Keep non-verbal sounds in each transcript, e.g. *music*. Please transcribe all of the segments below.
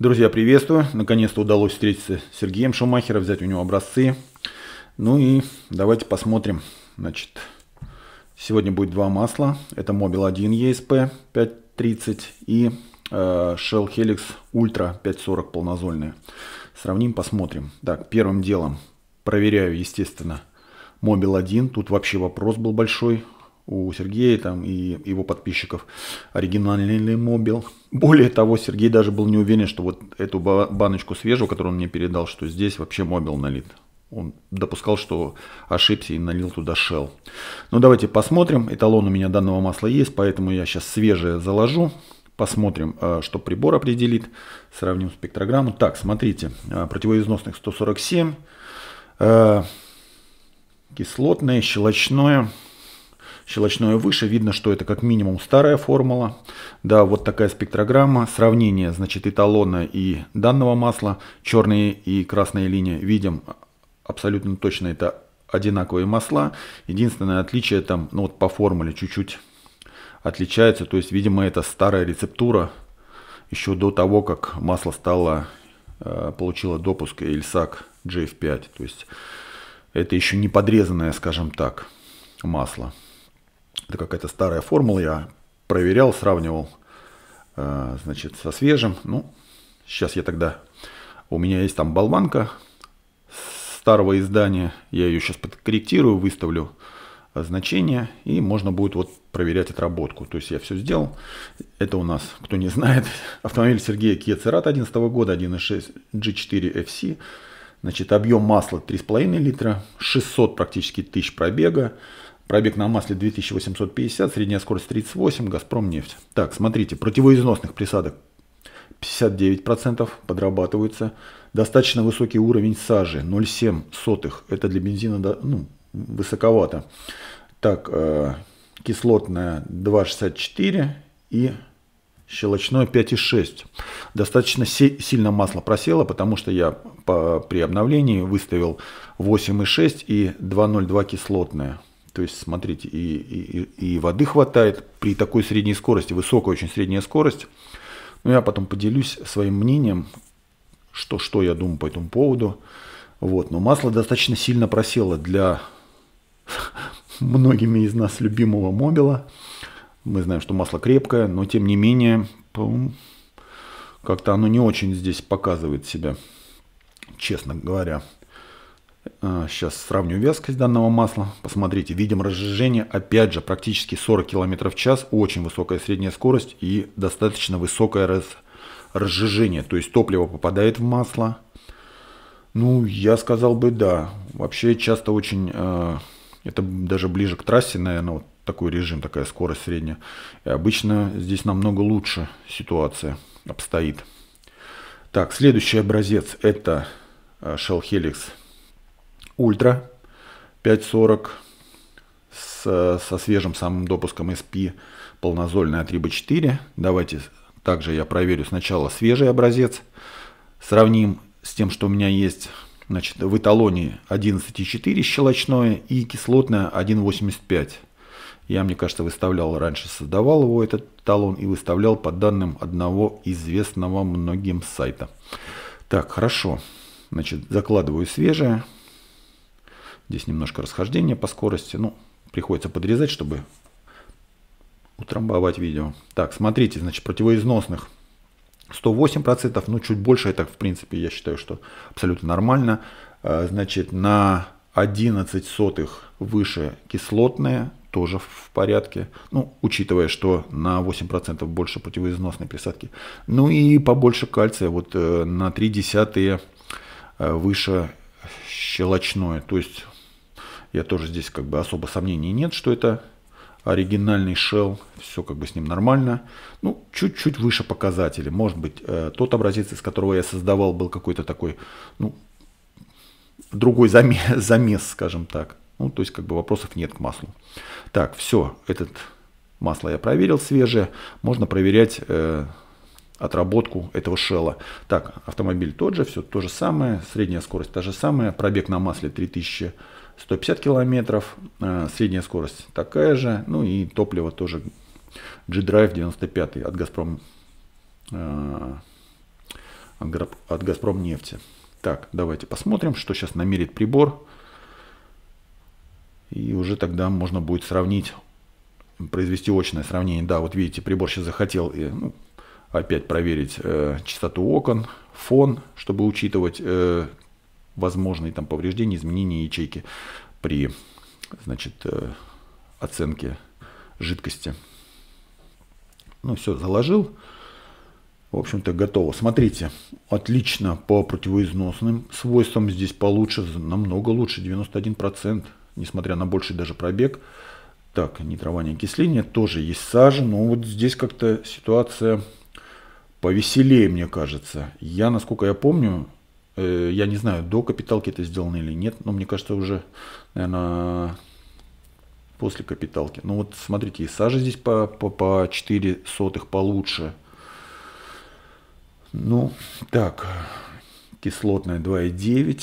Друзья, приветствую. Наконец-то удалось встретиться с Сергеем Шумахером, взять у него образцы. Ну и давайте посмотрим. Значит, сегодня будет два масла. Это Mobil 1 ESP 530 и э, Shell Helix Ultra 540 полнозольные. Сравним, посмотрим. Так, первым делом проверяю, естественно, Mobil 1. Тут вообще вопрос был большой у Сергея там и его подписчиков оригинальный мобил. Более того, Сергей даже был не уверен, что вот эту баночку свежую, которую он мне передал, что здесь вообще мобил налит. Он допускал, что ошибся и налил туда шел. Ну давайте посмотрим. Эталон у меня данного масла есть, поэтому я сейчас свежее заложу. Посмотрим, а, что прибор определит. Сравним спектрограмму. Так, смотрите. А, противоизносных 147. А, кислотное, щелочное щелочное выше, видно, что это как минимум старая формула. Да, вот такая спектрограмма, сравнение, значит, эталона и данного масла, черные и красные линии, видим абсолютно точно это одинаковые масла. Единственное отличие там, ну вот по формуле чуть-чуть отличается, то есть, видимо, это старая рецептура еще до того, как масло стало, э, получило допуск Эльсак GF5, то есть это еще не подрезанное, скажем так, масло. Это какая-то старая формула, я проверял, сравнивал, э, значит, со свежим. Ну, сейчас я тогда... У меня есть там болванка старого издания. Я ее сейчас подкорректирую, выставлю э, значение, и можно будет вот проверять отработку. То есть я все сделал. Это у нас, кто не знает, *laughs* автомобиль Сергея Kia Cerat 2011 года, 1.6 G4 FC. Значит, объем масла 3,5 литра, 600 практически тысяч пробега, Пробег на масле 2850, средняя скорость 38, Газпром нефть. Так, смотрите, противоизносных присадок 59% подрабатываются. Достаточно высокий уровень сажи 0,7. Это для бензина ну, высоковато. Так, э, кислотная 2,64 и щелочное 5,6. Достаточно сильно масло просело, потому что я при обновлении выставил 8,6 и 2,02 кислотное. То есть, смотрите, и, и, и воды хватает при такой средней скорости, высокая очень средняя скорость. Но ну, я потом поделюсь своим мнением, что, что я думаю по этому поводу. Вот. Но масло достаточно сильно просело для *laughs* многими из нас любимого мобила. Мы знаем, что масло крепкое, но тем не менее, как-то оно не очень здесь показывает себя, честно говоря. Сейчас а, сравню вязкость данного масла. Посмотрите, видим разжижение, опять же, практически 40 км в час, очень высокая средняя скорость и достаточно высокое раз... разжижение. То есть топливо попадает в масло. Ну, я сказал бы да. Вообще часто очень, э, это даже ближе к трассе, наверное, вот такой режим, такая скорость средняя. И обычно здесь намного лучше ситуация обстоит. Так, следующий образец это э, Shell Helix Ультра 540 с, со свежим самым допуском SP полнозольная 3B4. Давайте также я проверю сначала свежий образец. Сравним с тем, что у меня есть значит, в эталоне 11,4 щелочное и кислотное 1,85. Я, мне кажется, выставлял раньше, создавал его этот талон и выставлял по данным одного известного многим сайта. Так, хорошо. Значит, закладываю свежее. Здесь немножко расхождение по скорости. Ну, приходится подрезать, чтобы утрамбовать видео. Так, смотрите, значит, противоизносных 108%, ну, чуть больше, это, в принципе, я считаю, что абсолютно нормально. А, значит, на 11 сотых выше кислотные, тоже в порядке. Ну, учитывая, что на 8% больше противоизносной присадки. Ну и побольше кальция, вот э, на 3 десятые э, выше щелочное. То есть я тоже здесь как бы особо сомнений нет, что это оригинальный Shell, все как бы с ним нормально. Ну, чуть-чуть выше показатели. Может быть, э, тот образец, из которого я создавал, был какой-то такой, ну, другой замес, *laughs* замес, скажем так. Ну, то есть, как бы вопросов нет к маслу. Так, все, этот масло я проверил свежее. Можно проверять э, отработку этого шела. Так, автомобиль тот же, все то же самое. Средняя скорость та же самая. Пробег на масле 3000 км 150 километров, а, средняя скорость такая же, ну и топливо тоже G-Drive 95 от Газпром а, от Газпром нефти. Так, давайте посмотрим, что сейчас намерит прибор. И уже тогда можно будет сравнить, произвести очное сравнение. Да, вот видите, прибор сейчас захотел и, ну, опять проверить э, частоту окон, фон, чтобы учитывать э, возможные там повреждения, изменения ячейки при значит, э, оценке жидкости. Ну, все, заложил. В общем-то, готово. Смотрите, отлично по противоизносным свойствам здесь получше, намного лучше, 91%, несмотря на больший даже пробег. Так, нитрование окисления, тоже есть сажа, но вот здесь как-то ситуация повеселее, мне кажется. Я, насколько я помню, Э, я не знаю, до капиталки это сделано или нет, но мне кажется, уже, наверное, после капиталки. Ну вот смотрите, и сажа здесь по, по, по 4 сотых получше. Ну, так, кислотная 2,9,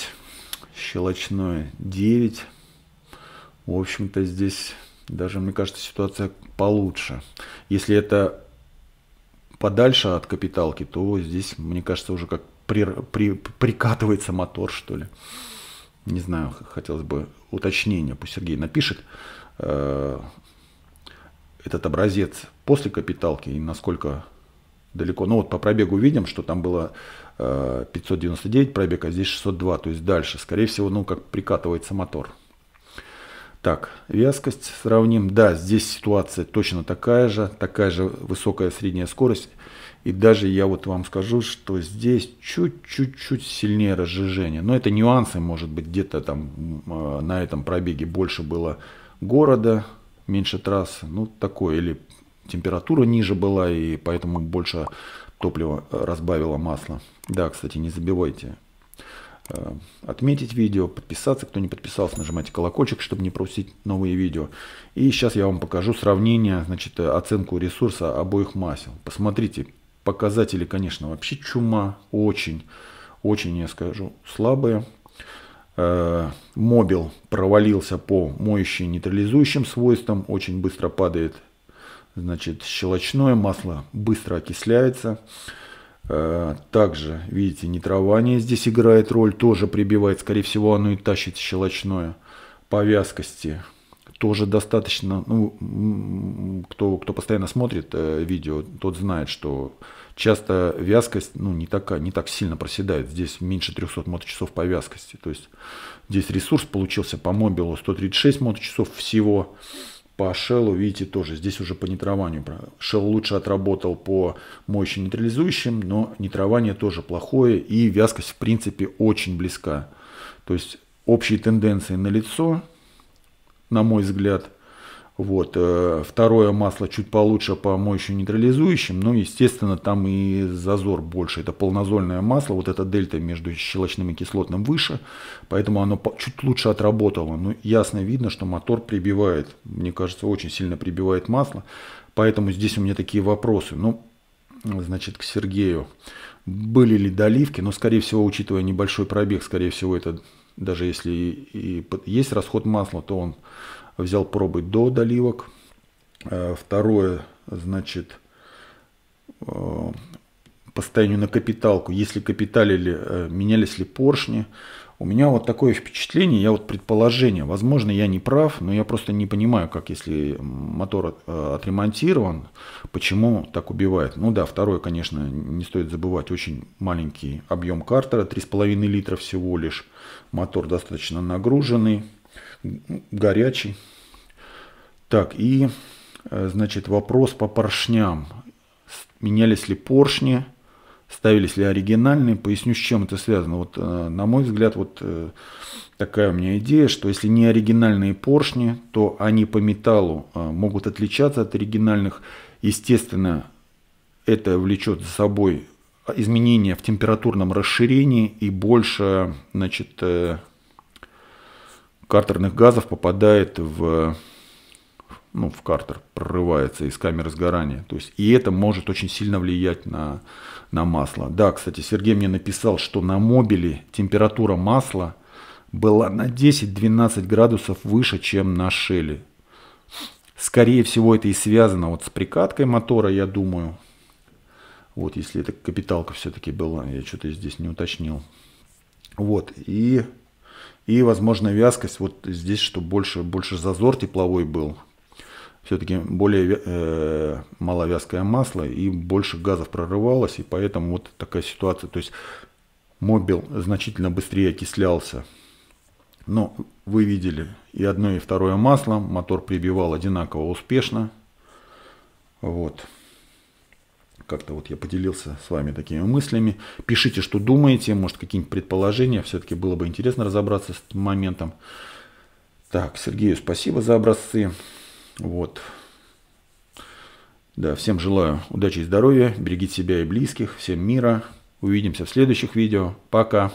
щелочное 9. В общем-то, здесь даже, мне кажется, ситуация получше. Если это подальше от капиталки, то здесь, мне кажется, уже как при, при, прикатывается мотор, что ли. Не знаю, хотелось бы уточнения. Пусть Сергей напишет э, этот образец после капиталки и насколько далеко. Ну вот по пробегу видим, что там было 599 э, пробега а здесь 602, то есть дальше. Скорее всего, ну как прикатывается мотор. Так, вязкость сравним. Да, здесь ситуация точно такая же, такая же высокая средняя скорость. И даже я вот вам скажу, что здесь чуть-чуть чуть сильнее разжижение. Но это нюансы, может быть, где-то там а, на этом пробеге больше было города, меньше трассы, ну такое, или температура ниже была, и поэтому больше топлива разбавило масло. Да, кстати, не забивайте, Э, отметить видео, подписаться. Кто не подписался, нажимайте колокольчик, чтобы не пропустить новые видео. И сейчас я вам покажу сравнение, значит, э, оценку ресурса обоих масел. Посмотрите, показатели, конечно, вообще чума. Очень, очень, я скажу, слабые. Э, мобил провалился по моющей нейтрализующим свойствам. Очень быстро падает значит, щелочное масло быстро окисляется. Э, также, видите, нитрование здесь играет роль, тоже прибивает, скорее всего, оно и тащит щелочное по вязкости. Тоже достаточно, ну, кто, кто постоянно смотрит э, видео, тот знает, что часто вязкость, ну, не, такая, не так сильно проседает. Здесь меньше 300 моточасов по вязкости. То есть здесь ресурс получился по мобилу 136 моточасов всего. всего по шеллу, видите, тоже здесь уже по нитрования. шел лучше отработал по мощи нейтрализующим, но нитрование тоже плохое и вязкость в принципе очень близка. То есть общие тенденции на лицо, на мой взгляд – вот, э, второе масло чуть получше по моющим, нейтрализующим, но, естественно, там и зазор больше. Это полнозольное масло, вот эта дельта между щелочным и кислотным выше, поэтому оно чуть лучше отработало. Но ну, ясно видно, что мотор прибивает, мне кажется, очень сильно прибивает масло, поэтому здесь у меня такие вопросы. Ну, значит, к Сергею. Были ли доливки, но, ну, скорее всего, учитывая небольшой пробег, скорее всего, это даже если и есть расход масла, то он взял пробы до доливок. Э, второе, значит, э, по состоянию на капиталку, если капиталили, э, менялись ли поршни. У меня вот такое впечатление, я вот предположение, возможно, я не прав, но я просто не понимаю, как если мотор отремонтирован, почему так убивает. Ну да, второе, конечно, не стоит забывать, очень маленький объем картера, 3,5 литра всего лишь, мотор достаточно нагруженный, горячий. Так, и, э, значит, вопрос по поршням. Менялись ли поршни, ставились ли оригинальные? Поясню, с чем это связано. Вот, э, на мой взгляд, вот э, такая у меня идея, что если не оригинальные поршни, то они по металлу могут отличаться от оригинальных. Естественно, это влечет за собой изменения в температурном расширении и больше, значит, картерных газов попадает в, ну, в картер, прорывается из камеры сгорания. То есть, и это может очень сильно влиять на, на масло. Да, кстати, Сергей мне написал, что на мобиле температура масла была на 10-12 градусов выше, чем на шеле. Скорее всего, это и связано вот с прикаткой мотора, я думаю. Вот, если это капиталка все-таки была, я что-то здесь не уточнил. Вот, и и, возможно, вязкость вот здесь, чтобы больше, больше зазор тепловой был. Все-таки более э, маловязкое масло и больше газов прорывалось. И поэтому вот такая ситуация. То есть мобил значительно быстрее окислялся. Но вы видели и одно, и второе масло. Мотор прибивал одинаково успешно. Вот как-то вот я поделился с вами такими мыслями. Пишите, что думаете, может, какие-нибудь предположения. Все-таки было бы интересно разобраться с этим моментом. Так, Сергею спасибо за образцы. Вот. Да, всем желаю удачи и здоровья. Берегите себя и близких. Всем мира. Увидимся в следующих видео. Пока.